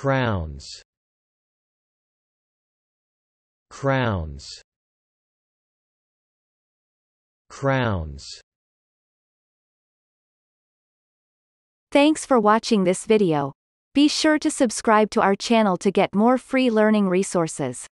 crowns crowns crowns Thanks for watching this video. Be sure to subscribe to our channel to get more free learning resources.